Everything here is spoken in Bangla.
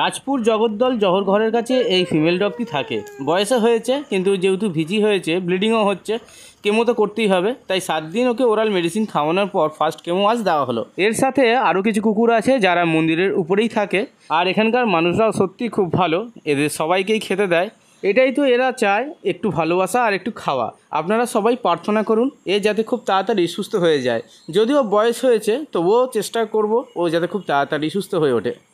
রাজপুর জগদ্দল জহর ঘরের কাছে এই ফিমেল ডগটি থাকে বয়সে হয়েছে কিন্তু যেহেতু ভিজি হয়েছে ব্লিডিংও হচ্ছে কেমো তো করতেই হবে তাই সাত দিন ওকে ওরাল মেডিসিন খাওয়ানোর পর ফার্স্ট কেমো আজ দেওয়া হলো এর সাথে আরও কিছু কুকুর আছে যারা মন্দিরের উপরেই থাকে আর এখানকার মানুষরাও সত্যি খুব ভালো এদের সবাইকেই খেতে দেয় এটাই তো এরা চায় একটু ভালোবাসা আর একটু খাওয়া আপনারা সবাই প্রার্থনা করুন এ যাতে খুব তাড়াতাড়ি সুস্থ হয়ে যায় যদিও বয়স হয়েছে তবুও চেষ্টা করব ও যাতে খুব তাড়াতাড়ি সুস্থ হয়ে ওঠে